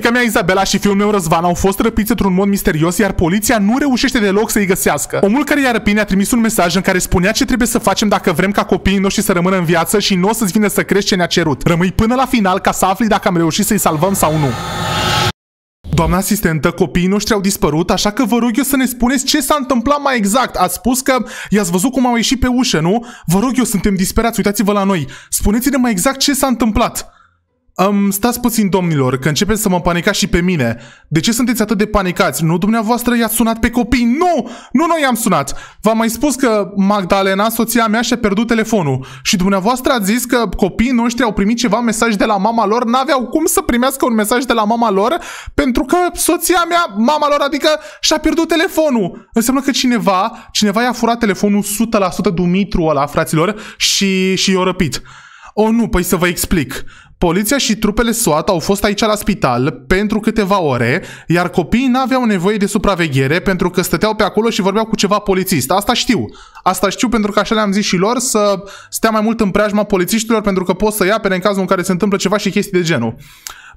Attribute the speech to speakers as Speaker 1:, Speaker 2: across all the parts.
Speaker 1: Fica mea Izabela și fiul meu Răzvan au fost răpiți într-un mod misterios, iar poliția nu reușește deloc să-i găsească. Omul care i-a răpit ne-a trimis un mesaj în care spunea ce trebuie să facem dacă vrem ca copiii noștri să rămână în viață și nu o să-ți vină să crești ce ne-a cerut. Rămâi până la final ca să afli dacă am reușit să-i salvăm sau nu. Doamna asistentă, copiii noștri au dispărut, așa că vă rog eu să ne spuneți ce s-a întâmplat mai exact. Ați spus că i-ați văzut cum au ieșit pe ușă, nu? Vă rog eu, suntem disperați, uitați-vă la noi. Spuneți-ne mai exact ce s-a întâmplat. Um, stați puțin, domnilor, că începeți să mă panicați și pe mine. De ce sunteți atât de panicați? Nu dumneavoastră i-ați sunat pe copii? Nu! Nu noi i-am sunat! V-am mai spus că Magdalena, soția mea, și-a pierdut telefonul. Și dumneavoastră ați zis că copiii noștri au primit ceva mesaj de la mama lor, n-aveau cum să primească un mesaj de la mama lor, pentru că soția mea, mama lor, adică, și-a pierdut telefonul. Înseamnă că cineva, cineva i-a furat telefonul 100% Dumitru ăla, fraților, și, și i-a răpit. O, nu, păi să vă explic. Poliția și trupele SWAT au fost aici la spital pentru câteva ore, iar copiii n-aveau nevoie de supraveghere pentru că stăteau pe acolo și vorbeau cu ceva polițist. Asta știu. Asta știu pentru că așa le-am zis și lor să stea mai mult în preajma polițiștilor pentru că pot să ia pe în cazul în care se întâmplă ceva și chestii de genul. Uh,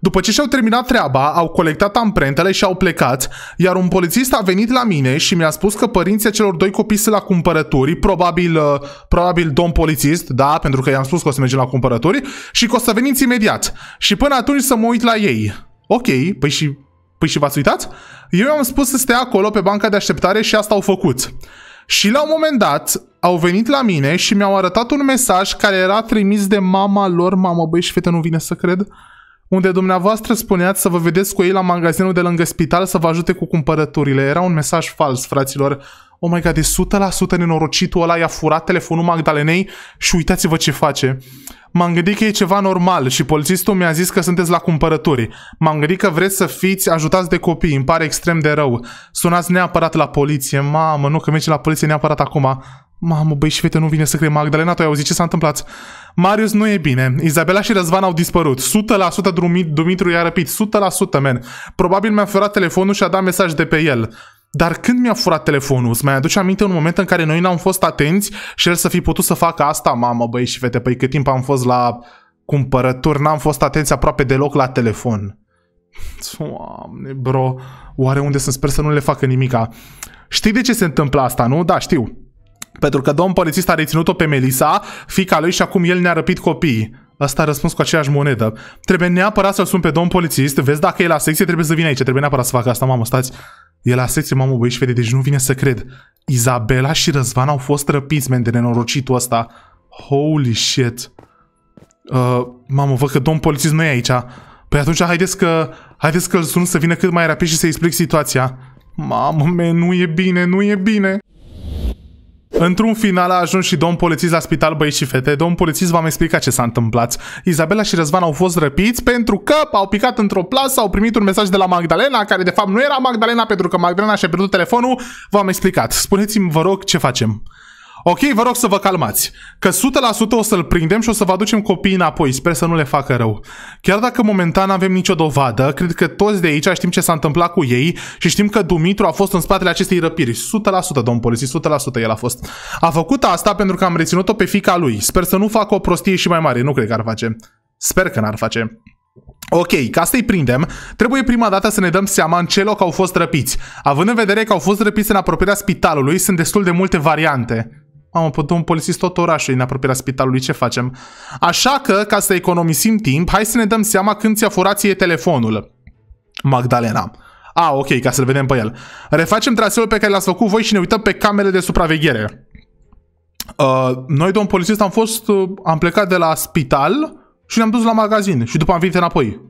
Speaker 1: după ce și-au terminat treaba, au colectat amprentele și au plecat, iar un polițist a venit la mine și mi-a spus că părinții celor doi copii sunt la cumpărături, probabil, uh, probabil domn polițist, da, pentru că i-am spus că o să mergem la cumpărături, și că o să veniți imediat. Și până atunci să mă uit la ei. Ok, păi și, păi și v-ați uitat? Eu i-am spus să stea acolo pe banca de așteptare și asta au făcut. Și la un moment dat au venit la mine și mi-au arătat un mesaj care era trimis de mama lor, mamă băi și fete nu vine să cred, uh, unde dumneavoastră spuneați să vă vedeți cu ei la magazinul de lângă spital să vă ajute cu cumpărăturile. Era un mesaj fals, fraților. Oh my god, de 100% nenorocitul ăla i-a furat telefonul Magdalenei și uitați-vă ce face. M-am gândit că e ceva normal și polițistul mi-a zis că sunteți la cumpărături. M-am gândit că vreți să fiți ajutați de copii, îmi pare extrem de rău. Sunați neapărat la poliție. Mamă, nu că merge la poliție neapărat acum. Mamă, băi, și fete, nu vine să crede Magdalena, tu ai auzit ce s-a întâmplat? Marius nu e bine. Izabela și Răzvan au dispărut. 100% Dumitru i-a răpit. 100%, men. Probabil mi-a furat telefonul și a dat mesaj de pe el. Dar când mi-a furat telefonul? Îți mai aduce aminte un moment în care noi n-am fost atenți și el să fi putut să facă asta? Mamă, băi, și fete, păi cât timp am fost la cumpărături, n-am fost atenți aproape deloc la telefon. Doamne, bro, oare unde sunt? Sper să nu le facă nimica. Știi de ce se întâmplă asta, nu? Da, știu. Pentru că domn polițist a reținut-o pe Melisa, fica lui și acum el ne-a răpit copiii. Asta a răspuns cu aceeași monedă. Trebuie neapărat să-l sun pe domn polițist. Vezi dacă e la secție, trebuie să vină aici. Trebuie neapărat să facă asta, mamă, stați. E la secție, mamă, și vede, deci nu vine să cred. Izabela și Răzvan au fost răpiți, men, de nenorocitul ăsta. Holy shit. Uh, mamă, văd că domn polițist nu e aici. Păi atunci haideți că... Haideți că-l sun să vină cât mai rapid și să explic situația. Mamă, men, nu e bine, nu e bine. Într-un final a ajuns și domn polițist la spital, băieți și fete. Domn polițist v-am explicat ce s-a întâmplat. Izabela și Răzvan au fost răpiți pentru că au picat într-o plasă, au primit un mesaj de la Magdalena, care de fapt nu era Magdalena pentru că Magdalena și-a pierdut telefonul. V-am explicat. Spuneți-mi, vă rog, ce facem. Ok, vă rog să vă calmați, că 100% o să-l prindem și o să vă aducem copiii înapoi, sper să nu le facă rău. Chiar dacă momentan nu avem nicio dovadă, cred că toți de aici știm ce s-a întâmplat cu ei și știm că Dumitru a fost în spatele acestei răpiri. 100%, domn polițist, 100% el a fost. A făcut asta pentru că am reținut-o pe fica lui. Sper să nu facă o prostie și mai mare, nu cred că ar face. Sper că n-ar face. Ok, ca să-i prindem, trebuie prima dată să ne dăm seama în ce loc au fost răpiți. Având în vedere că au fost răpiți în apropierea spitalului, sunt destul de multe variante. Mamă, un polițist tot orașul în apropierea spitalului, ce facem? Așa că, ca să economisim timp, hai să ne dăm seama când ți-a furat ție telefonul. Magdalena. A, ok, ca să-l vedem pe el. Refacem traseul pe care l-ați făcut voi și ne uităm pe camerele de supraveghere. Uh, noi, domn polițist, am fost, uh, am plecat de la spital și ne-am dus la magazin și după am venit înapoi.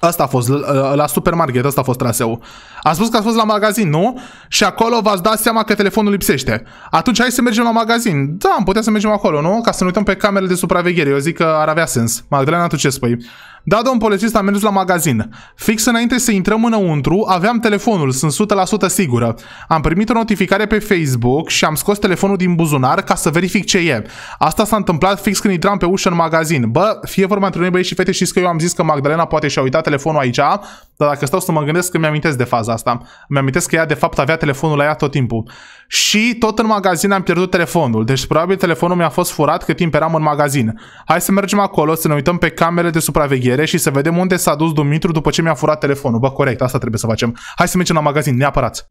Speaker 1: Asta a fost, ă, la supermarket, asta a fost traseul. A spus că a fost la magazin, nu? Și acolo v-ați dat seama că telefonul lipsește. Atunci hai să mergem la magazin. Da, am putea să mergem acolo, nu? Ca să ne uităm pe camerele de supraveghere. Eu zic că ar avea sens. Magdalena, tu ce spui? Da, domn polițist, am mers la magazin. Fix înainte să intrăm înăuntru, aveam telefonul, sunt 100% sigură. Am primit o notificare pe Facebook și am scos telefonul din buzunar ca să verific ce e. Asta s-a întâmplat fix când intram pe ușă în magazin. Bă, fie vorba între noi băieți și fete, știți că eu am zis că Magdalena poate și-a uitat telefonul aici, dar dacă stau să mă gândesc, că mi-am amintesc de faza asta. mi amintesc că ea, de fapt, avea telefonul la ea tot timpul. Și tot în magazin am pierdut telefonul, deci probabil telefonul mi-a fost furat cât timp eram în magazin. Hai să mergem acolo, să ne uităm pe camerele de supraveghere și să vedem unde s-a dus Dumitru după ce mi-a furat telefonul. Bă, corect, asta trebuie să facem. Hai să mergem la magazin, neapărat.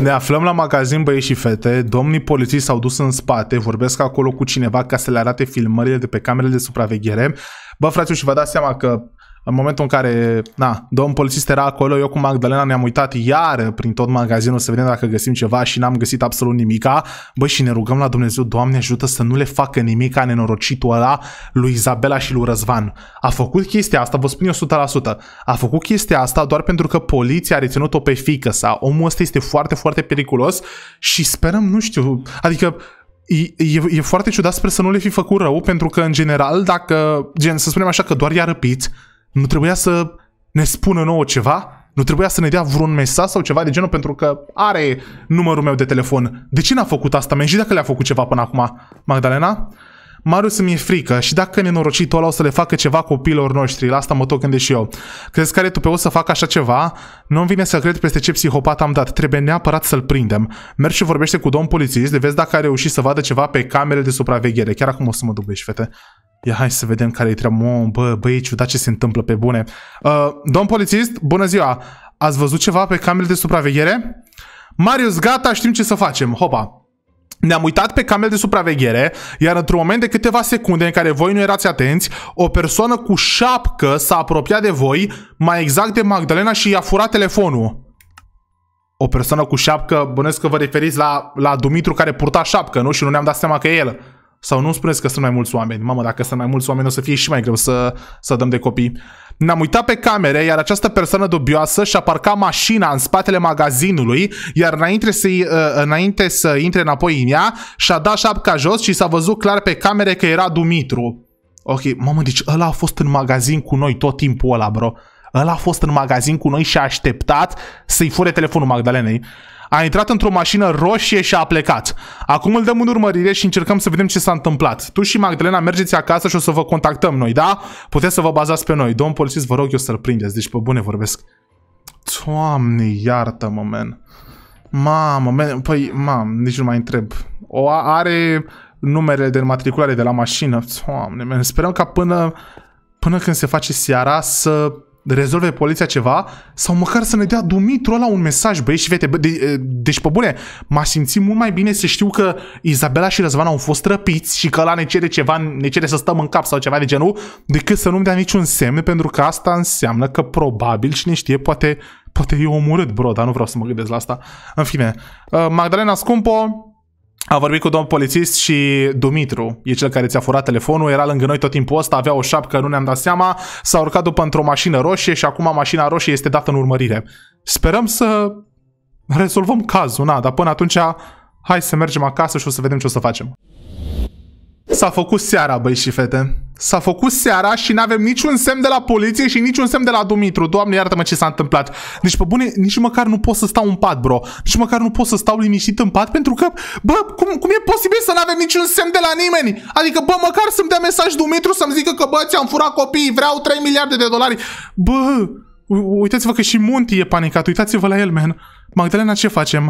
Speaker 1: Ne aflăm la magazin băieți și fete, domnii polițiști s-au dus în spate, vorbesc acolo cu cineva ca să le arate filmările de pe camerele de supraveghere. Bă, frate, și vă dați seama că în momentul în care, na, domn polițist era acolo, eu cu Magdalena ne-am uitat iar prin tot magazinul să vedem dacă găsim ceva și n-am găsit absolut nimica. Bă, și ne rugăm la Dumnezeu, Doamne ajută să nu le facă nimica nenorocitul ăla lui Izabela și lui Răzvan. A făcut chestia asta, vă spun eu 100%, a făcut chestia asta doar pentru că poliția a reținut-o pe fică sa. Omul ăsta este foarte, foarte periculos și sperăm, nu știu, adică E, e, e foarte ciudat spre să nu le fi făcut rău, pentru că, în general, dacă, gen, să spunem așa, că doar i-a răpit, nu trebuia să ne spună nouă ceva? Nu trebuia să ne dea vreun mesaj sau ceva de genul pentru că are numărul meu de telefon. De ce n-a făcut asta? Mă și dacă le-a făcut ceva până acum, Magdalena? Marius mi-e frică și dacă nenorocitul ăla o să le facă ceva copiilor noștri, la asta mă tot gândesc și eu. Crezi că are tu pe o să facă așa ceva? Nu-mi vine să cred peste ce psihopat am dat, trebuie neapărat să-l prindem. Mergi și vorbește cu domn polițist, de vezi dacă a reușit să vadă ceva pe camerele de supraveghere. Chiar acum o să mă duc, băieți, fete. Ia hai să vedem care e treaba. Oh, bă, băi, ciudat ce se întâmplă pe bune. Uh, domn polițist, bună ziua! Ați văzut ceva pe camerele de supraveghere? Marius, gata, știm ce să facem. Hopa! Ne-am uitat pe camel de supraveghere, iar într-un moment de câteva secunde în care voi nu erați atenți, o persoană cu șapcă s-a apropiat de voi, mai exact de Magdalena și i-a furat telefonul. O persoană cu șapcă, bănesc că vă referiți la, la Dumitru care purta șapcă, nu? Și nu ne-am dat seama că e el. Sau nu spuneți că sunt mai mulți oameni. Mamă, dacă sunt mai mulți oameni o să fie și mai greu să, să dăm de copii. Ne-am uitat pe camere, iar această persoană dubioasă și-a parcat mașina în spatele magazinului, iar înainte să, uh, înainte să intre înapoi în ea, și-a dat șapca jos și s-a văzut clar pe camere că era Dumitru. Ok, mamă, deci ăla a fost în magazin cu noi tot timpul ăla, bro. Ăla a fost în magazin cu noi și a așteptat să-i fure telefonul Magdalenei. A intrat într-o mașină roșie și a plecat. Acum îl dăm în urmărire și încercăm să vedem ce s-a întâmplat. Tu și Magdalena mergeți acasă și o să vă contactăm noi, da? Puteți să vă bazați pe noi. Domn polițist, vă rog eu să-l prindeți. Deci, pe bune vorbesc. Doamne, iartă-mă, man. Mamă, man. păi, mam, nici nu mai întreb. O are numerele de matriculare de la mașină. Doamne, man. Sperăm ca până, până când se face seara să rezolve poliția ceva sau măcar să ne dea Dumitru la un mesaj, băieți și fete. Bă, de, de, deci, pe bune, m-aș simți mult mai bine să știu că Izabela și Răzvan au fost răpiți și că la ne cere ceva, ne cere să stăm în cap sau ceva de genul, decât să nu-mi dea niciun semn, pentru că asta înseamnă că probabil, cine știe, poate, poate e omorât, bro, dar nu vreau să mă gândesc la asta. În fine, uh, Magdalena Scumpo, am vorbit cu domnul polițist și Dumitru, e cel care ți-a furat telefonul, era lângă noi tot timpul ăsta, avea o șapcă, nu ne-am dat seama, s-a urcat după într-o mașină roșie și acum mașina roșie este dată în urmărire. Sperăm să rezolvăm cazul, na, dar până atunci hai să mergem acasă și o să vedem ce o să facem. S-a făcut seara, băi și fete. S-a făcut seara și n avem niciun semn de la poliție și niciun semn de la Dumitru. Doamne, iartă-mă ce s-a întâmplat. Deci, pe bune, nici măcar nu pot să stau în pat, bro. Nici măcar nu pot să stau liniștit în pat pentru că, bă, cum, cum e posibil să n avem niciun semn de la nimeni? Adică, bă, măcar să-mi dea mesaj Dumitru să-mi zică că, bă, ți-am furat copiii, vreau 3 miliarde de dolari. Bă, uitați-vă că și Monty e panicat, uitați-vă la el, man. Magdalena, ce facem?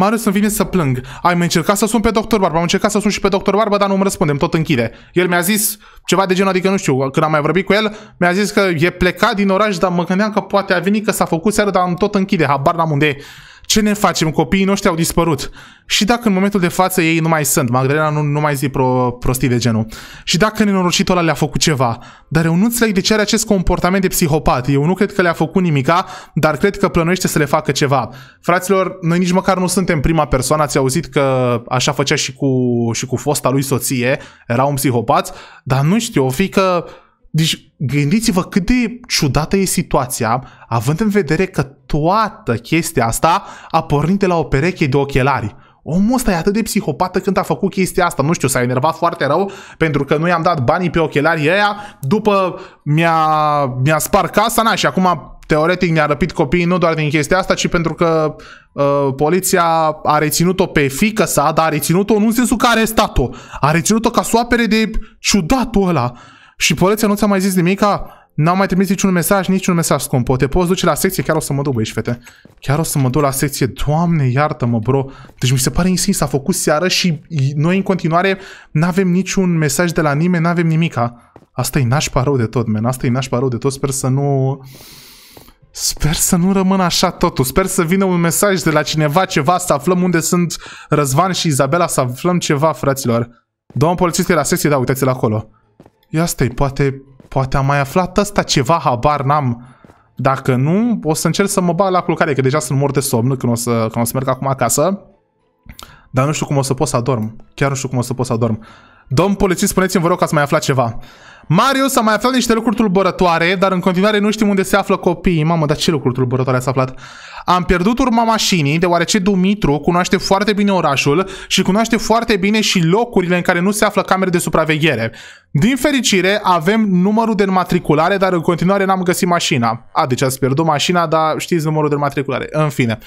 Speaker 1: M-a râs în vine să plâng. Ai mai încercat să sun pe doctor Barba, am încercat să sun și pe doctor Barba, dar nu îmi răspundem, tot închide. El mi-a zis ceva de genul, adică nu știu, când am mai vorbit cu el, mi-a zis că e plecat din oraș, dar mă gândeam că poate a venit, că s-a făcut seara, dar am tot închide, habar n-am unde e ce ne facem? Copiii noștri au dispărut. Și dacă în momentul de față ei nu mai sunt, Magdalena nu, nu mai zi pro, prostii de genul. Și dacă nenorocitul ăla le-a făcut ceva, dar eu nu înțeleg de ce are acest comportament de psihopat. Eu nu cred că le-a făcut nimica, dar cred că plănuiește să le facă ceva. Fraților, noi nici măcar nu suntem prima persoană, ați auzit că așa făcea și cu, și cu fosta lui soție, era un psihopat, dar nu știu, o fi că deci gândiți-vă cât de ciudată e situația, având în vedere că toată chestia asta a pornit de la o pereche de ochelari. Omul ăsta e atât de psihopată când a făcut chestia asta. Nu știu, s-a enervat foarte rău pentru că nu i-am dat banii pe ochelari. aia, după mi-a, mi-a spart casa na, și acum teoretic mi-a răpit copiii nu doar din chestia asta, ci pentru că uh, poliția a reținut-o pe fică sa, dar a reținut-o nu în sensul care a arestat o A reținut-o ca soapere de ciudatul ăla. Și poliția nu ți-a mai zis nimic, a, n-am mai trimis niciun mesaj, niciun mesaj scump. Te poți duce la secție, chiar o să mă duc, băieți fete. Chiar o să mă duc la secție. Doamne, iartă-mă, bro. Deci mi se pare insin, s-a făcut seară și noi în continuare n-avem niciun mesaj de la nimeni, n-avem nimica. Asta e nașpa rău de tot, men. Asta e nașpa rău de tot. Sper să nu... Sper să nu rămână așa totul. Sper să vină un mesaj de la cineva, ceva, să aflăm unde sunt Răzvan și Izabela, să aflăm ceva, fraților. Domn polițist e la secție, da, uitați-l acolo. Ia stai, poate, poate am mai aflat asta ceva, habar n-am. Dacă nu, o să încerc să mă bag la culcare, că deja sunt mor de somn când o să, când o să merg acum acasă. Dar nu știu cum o să pot să adorm. Chiar nu știu cum o să pot să adorm. Domn polițist, spuneți-mi, vă rog, că ați mai aflat ceva. Marius a mai aflat niște lucruri tulburătoare, dar în continuare nu știm unde se află copiii. Mamă, dar ce lucruri tulburătoare s-a aflat? Am pierdut urma mașinii, deoarece Dumitru cunoaște foarte bine orașul și cunoaște foarte bine și locurile în care nu se află camere de supraveghere. Din fericire, avem numărul de înmatriculare, dar în continuare n-am găsit mașina. A, deci ați pierdut mașina, dar știți numărul de înmatriculare. În fine.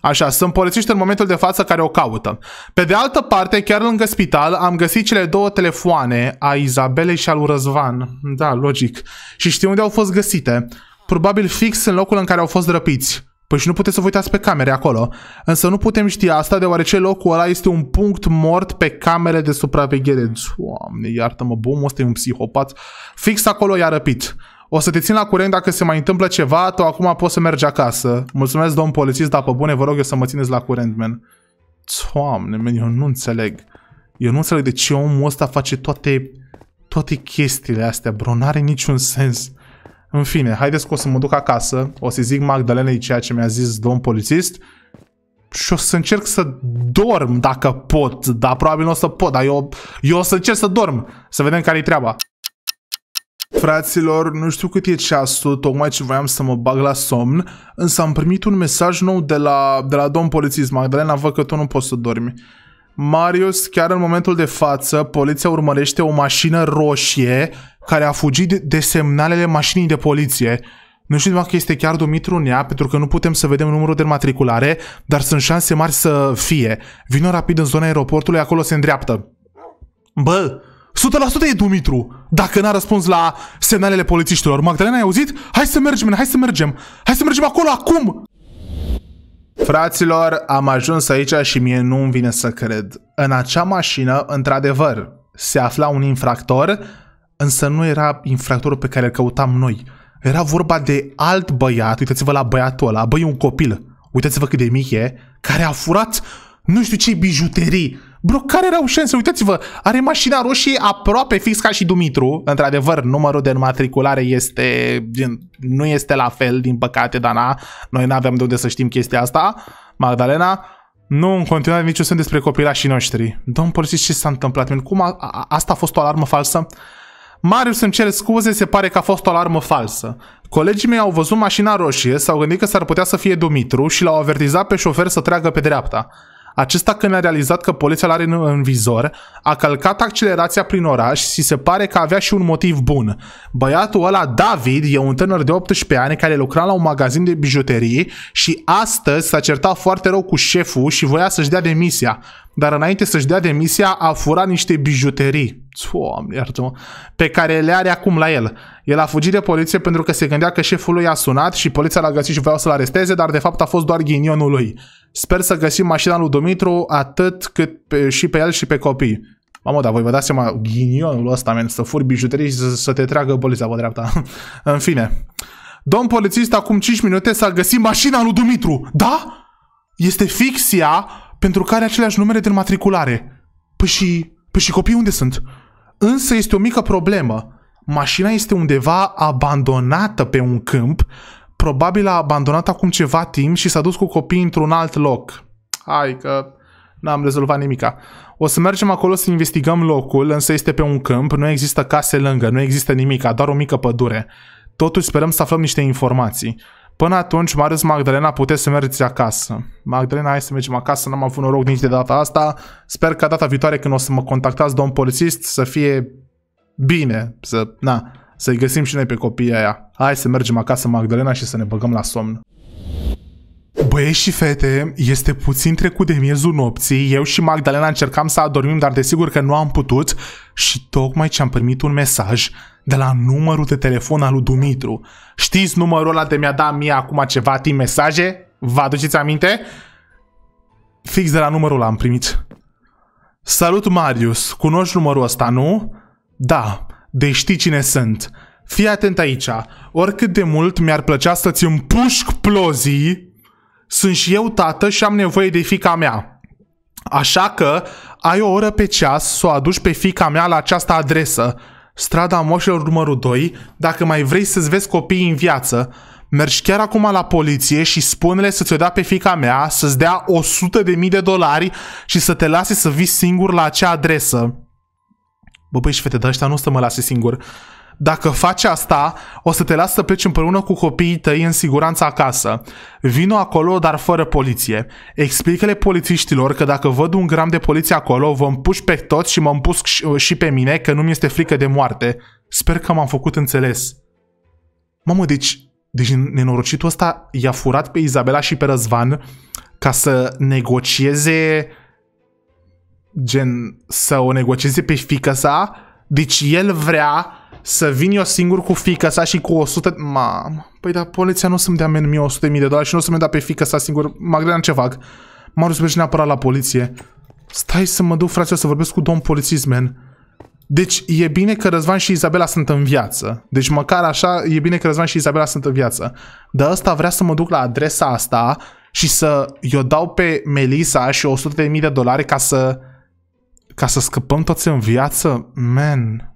Speaker 1: Așa, sunt polițiști în momentul de față care o caută. Pe de altă parte, chiar lângă spital, am găsit cele două telefoane a Izabelei și al lui Răzvan. Da, logic. Și știu unde au fost găsite. Probabil fix în locul în care au fost răpiți. Păi și nu puteți să vă uitați pe camere acolo. Însă nu putem ști asta deoarece locul ăla este un punct mort pe camere de supraveghere. Doamne, iartă-mă, bomul ăsta e un psihopat. Fix acolo i-a răpit. O să te țin la curent dacă se mai întâmplă ceva, tu acum poți să mergi acasă. Mulțumesc, domn polițist, dar pe bune vă rog eu să mă țineți la curent, men. Doamne, men, eu nu înțeleg. Eu nu înțeleg de ce omul ăsta face toate, toate chestiile astea, bro. N-are niciun sens. În fine, haideți că o să mă duc acasă, o să zic Magdalenei ceea ce mi-a zis domn polițist și o să încerc să dorm dacă pot, dar probabil nu o să pot, dar eu, eu o să încerc să dorm, să vedem care-i treaba. Fraților, nu știu cât e ceasul, tocmai ce voiam să mă bag la somn, însă am primit un mesaj nou de la, de la domn polițist. Magdalena, văd că tu nu poți să dormi. Marius, chiar în momentul de față, poliția urmărește o mașină roșie care a fugit de semnalele mașinii de poliție. Nu știu dacă este chiar Dumitru Nea, pentru că nu putem să vedem numărul de matriculare, dar sunt șanse mari să fie. Vină rapid în zona aeroportului, acolo se îndreaptă. Bă, 100% e Dumitru. Dacă n-a răspuns la semnalele polițiștilor. Magdalena, ai auzit? Hai să mergem, hai să mergem. Hai să mergem acolo, acum! Fraților, am ajuns aici și mie nu-mi vine să cred. În acea mașină, într-adevăr, se afla un infractor, însă nu era infractorul pe care îl căutam noi. Era vorba de alt băiat, uitați-vă la băiatul ăla, băi, un copil, uitați-vă cât de mic e, care a furat nu știu ce bijuterii. Bro, care erau șanse? Uitați-vă, are mașina roșie aproape fix ca și Dumitru. Într-adevăr, numărul de înmatriculare este, nu este la fel, din păcate, Dana. Noi nu avem de unde să știm chestia asta. Magdalena, nu, în continuare niciun semn despre copilașii noștri. Domn polițist, ce s-a întâmplat? Cum a, a, asta a fost o alarmă falsă? Marius îmi cere scuze, se pare că a fost o alarmă falsă. Colegii mei au văzut mașina roșie, s-au gândit că s-ar putea să fie Dumitru și l-au avertizat pe șofer să treagă pe dreapta. Acesta când a realizat că poliția l-are în, în vizor, a călcat accelerația prin oraș și se pare că avea și un motiv bun. Băiatul ăla, David, e un tânăr de 18 ani care lucra la un magazin de bijuterii și astăzi s-a certat foarte rău cu șeful și voia să-și dea demisia dar înainte să-și dea demisia a furat niște bijuterii, Doamne, iartă-mă, pe care le are acum la el. El a fugit de poliție pentru că se gândea că șeful lui a sunat și poliția l-a găsit și vreau să-l aresteze, dar de fapt a fost doar ghinionul lui. Sper să găsim mașina lui Dumitru atât cât pe, și pe el și pe copii. Mamă, dar voi vă dați seama, ghinionul ăsta, men, să furi bijuterii și să, să te treagă poliția pe dreapta. În fine. Domn polițist, acum 5 minute s-a găsit mașina lui Dumitru. Da? Este fixia pentru care aceleași numere de înmatriculare. Păi și, păi și copiii unde sunt? Însă este o mică problemă. Mașina este undeva abandonată pe un câmp, probabil a abandonat acum ceva timp și s-a dus cu copiii într-un alt loc. Hai că n-am rezolvat nimica. O să mergem acolo să investigăm locul, însă este pe un câmp, nu există case lângă, nu există nimic, doar o mică pădure. Totuși sperăm să aflăm niște informații. Până atunci, Marius Magdalena, puteți să mergeți acasă. Magdalena, hai să mergem acasă, n-am avut noroc nici de data asta. Sper că data viitoare când o să mă contactați, domn polițist, să fie bine, să, na, să-i găsim și noi pe copiii aia. Hai să mergem acasă, Magdalena, și să ne băgăm la somn. Băieți și fete, este puțin trecut de miezul nopții, eu și Magdalena încercam să adormim, dar desigur că nu am putut și tocmai ce am primit un mesaj de la numărul de telefon al lui Dumitru. Știți numărul ăla de mi-a dat mie acum ceva timp mesaje? Vă aduceți aminte? Fix de la numărul ăla am primit. Salut Marius, cunoști numărul ăsta, nu? Da, deci știi cine sunt. Fii atent aici, oricât de mult mi-ar plăcea să-ți împușc plozii, sunt și eu tată și am nevoie de fica mea. Așa că ai o oră pe ceas să o aduci pe fica mea la această adresă strada moșilor numărul 2, dacă mai vrei să-ți vezi copiii în viață, mergi chiar acum la poliție și spune-le să-ți o dea pe fica mea, să-ți dea 100 de mii de dolari și să te lase să vii singur la acea adresă. Bă, băi și fete, dar ăștia nu o să mă lase singur. Dacă faci asta, o să te las să pleci împreună cu copiii tăi în siguranță acasă. Vino acolo, dar fără poliție. Explică-le polițiștilor că dacă văd un gram de poliție acolo, vă împuși pe toți și mă împusc și pe mine, că nu mi este frică de moarte. Sper că m-am făcut înțeles. Mamă, deci, deci nenorocitul ăsta i-a furat pe Izabela și pe Răzvan ca să negocieze gen să o negocieze pe fică sa, deci el vrea să vin eu singur cu fica sa și cu 100... Mamă, păi da poliția nu o să-mi dea mie 100.000 de dolari și nu o să-mi dea pe fica sa singur. Magdalena, ce fac? m a dus neapărat la poliție. Stai să mă duc, frate, să vorbesc cu domn polițist, man. Deci e bine că Răzvan și Izabela sunt în viață. Deci măcar așa e bine că Răzvan și Izabela sunt în viață. Dar ăsta vrea să mă duc la adresa asta și să i-o dau pe Melisa și 100.000 de dolari ca să... ca să scăpăm toți în viață? Man...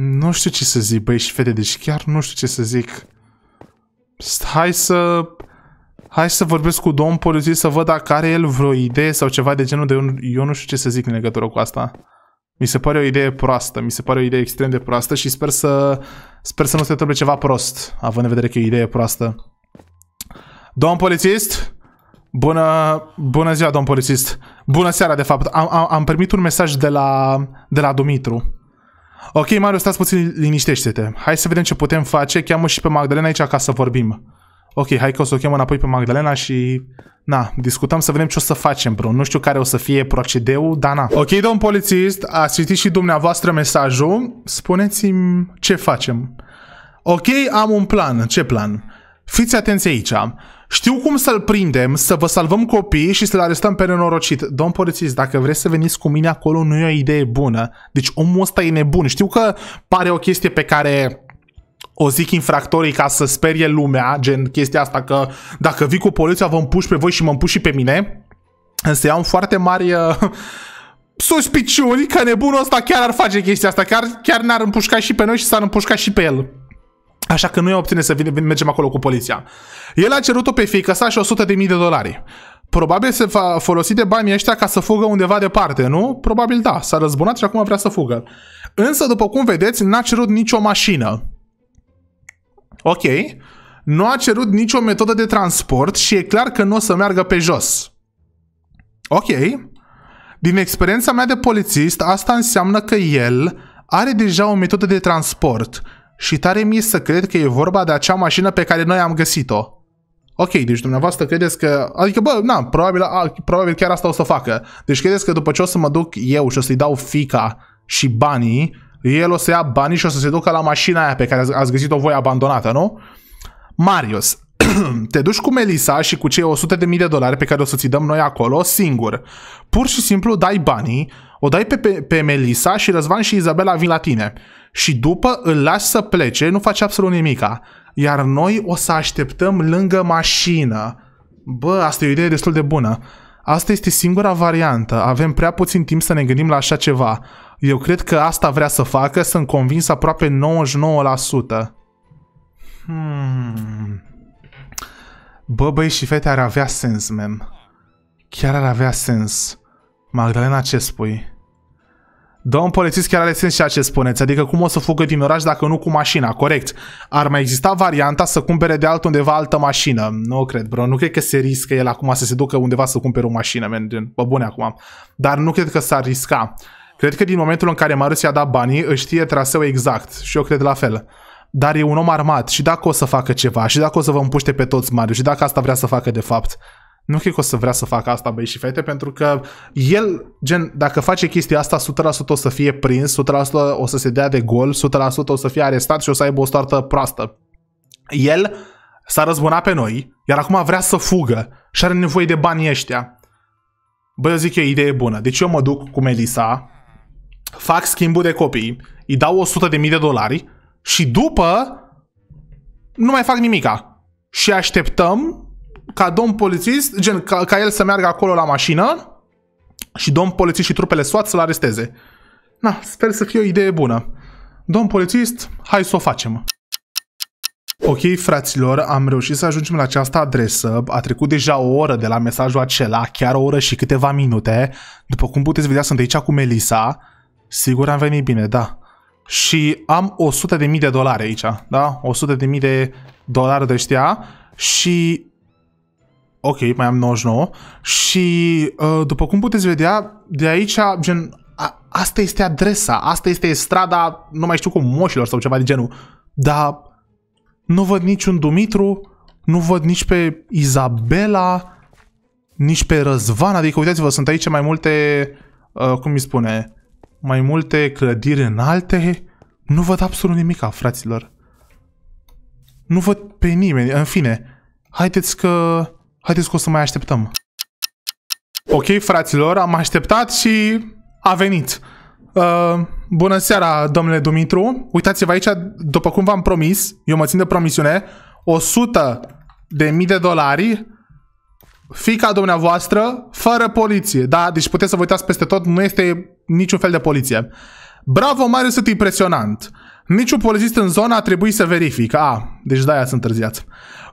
Speaker 1: Nu știu ce să zic, băi și fete, deci chiar nu știu ce să zic. Hai să... Hai să vorbesc cu domn polițist să văd dacă are el vreo idee sau ceva de genul de... Eu, eu nu știu ce să zic în legătură cu asta. Mi se pare o idee proastă, mi se pare o idee extrem de proastă și sper să, sper să nu se întâmple ceva prost, având în vedere că e o idee proastă. Domn polițist? Bună, bună ziua, domn polițist. Bună seara, de fapt. Am, am, am primit un mesaj de la, de la Dumitru. Ok, Mario, stați puțin, liniștește-te. Hai să vedem ce putem face. Cheamă și pe Magdalena aici ca să vorbim. Ok, hai că o să o chem înapoi pe Magdalena și... Na, discutăm să vedem ce o să facem, bro. Nu știu care o să fie procedeul, dar na. Ok, domn polițist, a citit și dumneavoastră mesajul. Spuneți-mi ce facem. Ok, am un plan. Ce plan? Fiți atenți aici. Știu cum să-l prindem, să vă salvăm copiii și să-l arestăm pe nenorocit. Domn polițist, dacă vreți să veniți cu mine acolo, nu e o idee bună. Deci omul ăsta e nebun. Știu că pare o chestie pe care o zic infractorii ca să sperie lumea, gen chestia asta că dacă vii cu poliția vă împuși pe voi și mă împuși și pe mine, însă iau foarte mari uh, suspiciuni că nebunul ăsta chiar ar face chestia asta, chiar, chiar ne-ar împușca și pe noi și s-ar împușca și pe el. Așa că nu e obține să vine, mergem acolo cu poliția. El a cerut-o pe fiica sa și 100.000 de dolari. Probabil se va folosi de banii ăștia ca să fugă undeva departe, nu? Probabil da, s-a răzbunat și acum vrea să fugă. Însă, după cum vedeți, n-a cerut nicio mașină. Ok. Nu a cerut nicio metodă de transport și e clar că nu o să meargă pe jos. Ok. Din experiența mea de polițist, asta înseamnă că el are deja o metodă de transport – și tare mi să cred că e vorba de acea mașină pe care noi am găsit-o. Ok, deci dumneavoastră credeți că... Adică, bă, na, probabil, a, probabil chiar asta o să facă. Deci credeți că după ce o să mă duc eu și o să-i dau fica și banii, el o să ia banii și o să se ducă la mașina aia pe care ați găsit-o voi abandonată, nu? Marius, te duci cu Melissa și cu cei 100.000 de dolari pe care o să ți dăm noi acolo singur. Pur și simplu dai banii, o dai pe, pe, pe Melisa și Răzvan și Izabela vin la tine. Și după îl lași să plece, nu faci absolut nimica. Iar noi o să așteptăm lângă mașină. Bă, asta e o idee destul de bună. Asta este singura variantă. Avem prea puțin timp să ne gândim la așa ceva. Eu cred că asta vrea să facă, sunt convins aproape 99%. Hmm. Bă, băi și fete, ar avea sens, mem. Chiar ar avea sens. Magdalena, ce spui? Domn polițist chiar are sens ceea ce spuneți, adică cum o să fugă din oraș dacă nu cu mașina, corect. Ar mai exista varianta să cumpere de altundeva altă mașină. Nu cred, bro, nu cred că se riscă el acum să se ducă undeva să cumpere o mașină, man, bă, bune acum. Dar nu cred că s-ar risca. Cred că din momentul în care Marius i-a dat banii, își știe traseul exact și eu cred la fel. Dar e un om armat și dacă o să facă ceva și dacă o să vă împuște pe toți Marius și dacă asta vrea să facă de fapt, nu cred că o să vrea să facă asta băieți și fete, pentru că el, gen, dacă face chestia asta, 100% o să fie prins, 100% o să se dea de gol, 100% o să fie arestat și o să aibă o startă proastă. El s-a răzbunat pe noi, iar acum vrea să fugă și are nevoie de banii ăștia. Băi, eu zic că e o idee bună. Deci eu mă duc cu Melissa, fac schimbul de copii, îi dau 100.000 de dolari și după nu mai fac nimica. Și așteptăm ca domn polițist, gen ca, ca el să meargă acolo la mașină și domn polițist și trupele SWAT să-l aresteze. Na, sper să fie o idee bună. Domn polițist, hai să o facem. Ok, fraților, am reușit să ajungem la această adresă. A trecut deja o oră de la mesajul acela, chiar o oră și câteva minute. După cum puteți vedea, sunt aici cu Melissa. Sigur am venit bine, da. Și am 100.000 de dolari aici, da? 100.000 de dolari de ăștia și ok, mai am 99 și uh, după cum puteți vedea, de aici, gen, a, asta este adresa, asta este strada, nu mai știu cum, moșilor sau ceva de genul, dar nu văd niciun Dumitru, nu văd nici pe Izabela, nici pe Răzvan, adică uitați-vă, sunt aici mai multe, uh, cum mi spune, mai multe clădiri înalte, nu văd absolut nimica, fraților. Nu văd pe nimeni, în fine, haideți că Haideți că o să mai așteptăm. Ok, fraților, am așteptat și a venit. Uh, bună seara, domnule Dumitru. Uitați-vă aici, după cum v-am promis, eu mă țin de promisiune, 100 de mii de dolari fica dumneavoastră fără poliție. Da, deci puteți să vă uitați peste tot, nu este niciun fel de poliție. Bravo, Marius, sunt impresionant. Niciun polițist în zona a trebuit să verific. A, deci de-aia sunt întârziați.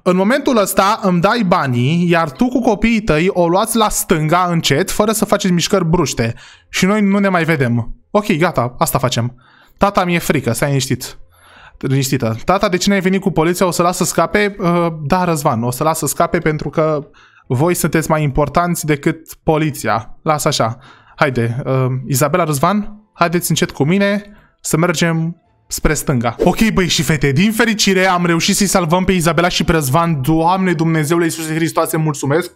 Speaker 1: În momentul ăsta îmi dai banii, iar tu cu copiii tăi o luați la stânga încet, fără să faceți mișcări bruște. Și noi nu ne mai vedem. Ok, gata, asta facem. Tata mi-e frică, stai liniștit. Liniștită. Tata, de ce n-ai venit cu poliția? O să las să scape? Uh, da, Răzvan, o să las să scape pentru că voi sunteți mai importanți decât poliția. Las așa. Haide, uh, Izabela Răzvan, haideți încet cu mine să mergem spre stânga. Ok, băi și fete, din fericire am reușit să-i salvăm pe Izabela și pe Răzvan. Doamne Dumnezeule Iisuse Hristoase, mulțumesc!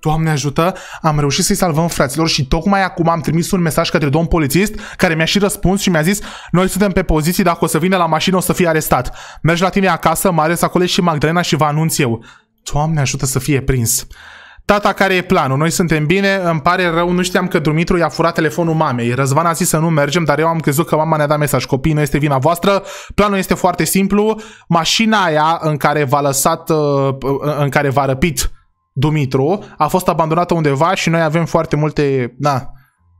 Speaker 1: Doamne ajută, am reușit să-i salvăm fraților și tocmai acum am trimis un mesaj către domn polițist care mi-a și răspuns și mi-a zis noi suntem pe poziții, dacă o să vină la mașină o să fie arestat. Mergi la tine acasă, mă ales acolo și Magdalena și vă anunț eu. Doamne ajută să fie prins. Tata, care e planul? Noi suntem bine, îmi pare rău, nu știam că Dumitru i-a furat telefonul mamei. Răzvan a zis să nu mergem, dar eu am crezut că mama ne-a dat mesaj. Copiii, nu este vina voastră. Planul este foarte simplu. Mașina aia în care v-a lăsat, uh, în care v-a răpit Dumitru, a fost abandonată undeva și noi avem foarte multe, na,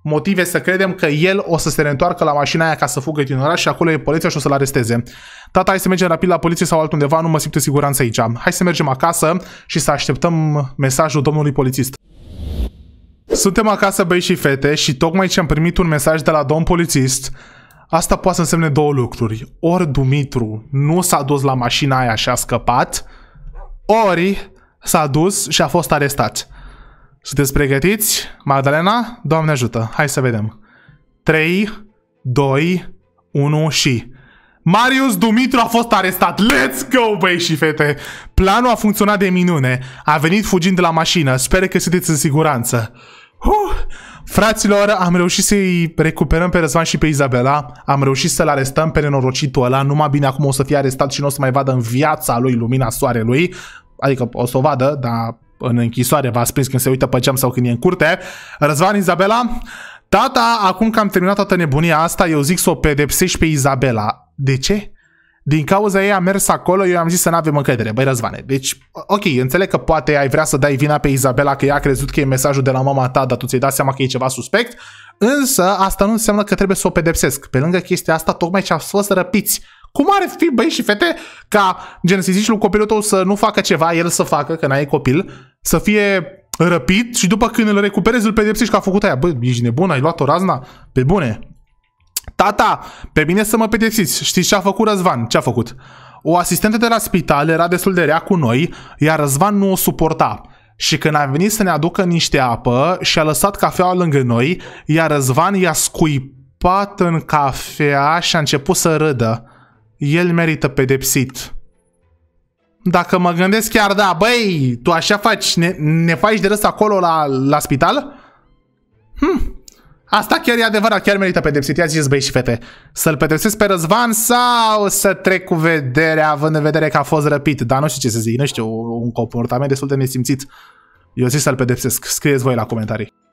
Speaker 1: motive să credem că el o să se reîntoarcă la mașina aia ca să fugă din oraș și acolo e poliția și o să-l aresteze. Tata, hai să mergem rapid la poliție sau altundeva, nu mă simt în siguranță aici. Hai să mergem acasă și să așteptăm mesajul domnului polițist. Suntem acasă, băi și fete, și tocmai ce am primit un mesaj de la domn polițist, asta poate să însemne două lucruri. Ori Dumitru nu s-a dus la mașina aia și a scăpat, ori s-a dus și a fost arestat. Sunteți pregătiți? Magdalena, Doamne ajută! Hai să vedem. 3, 2, 1 și... Marius Dumitru a fost arestat. Let's go, băi și fete! Planul a funcționat de minune. A venit fugind de la mașină. Sper că sunteți în siguranță. Uh! Fraților, am reușit să-i recuperăm pe Răzvan și pe Izabela, am reușit să-l arestăm pe nenorocitul ăla, numai bine acum o să fie arestat și nu o să mai vadă în viața lui lumina soarelui, adică o să o vadă, dar în închisoare v-ați prins când se uită pe geam sau când e în curte. Răzvan Izabela, tata, da, da, acum că am terminat toată nebunia asta, eu zic să o pedepsești pe Izabela. De ce? Din cauza ei a mers acolo, eu am zis să nu avem încredere. Băi, Răzvane, deci, ok, înțeleg că poate ai vrea să dai vina pe Izabela că ea a crezut că e mesajul de la mama ta, dar tu ți-ai dat seama că e ceva suspect, însă asta nu înseamnă că trebuie să o pedepsesc. Pe lângă chestia asta, tocmai ce a fost răpiți cum are fi băieți și fete ca, gen, să zici lui copilul tău să nu facă ceva, el să facă, că n-ai copil, să fie răpit și după când îl recuperezi, îl pedepsești că a făcut aia. Bă, ești nebun, ai luat o razna? Pe bune. Tata, pe mine să mă pedepsiți. Știți ce a făcut Răzvan? Ce a făcut? O asistentă de la spital era destul de rea cu noi, iar Răzvan nu o suporta. Și când a venit să ne aducă niște apă și a lăsat cafeaua lângă noi, iar Răzvan i-a scuipat în cafea și a început să râdă el merită pedepsit. Dacă mă gândesc chiar, da, băi, tu așa faci, ne, ne faci de râs acolo la, la spital? Hm, asta chiar e adevărat, chiar merită pedepsit. Ia zis, băi și fete, să-l pedepsesc pe Răzvan sau să trec cu vederea, având în vedere că a fost răpit? Dar nu știu ce să zic, nu știu, un comportament destul de nesimțit. Eu zic să-l pedepsesc, scrieți voi la comentarii.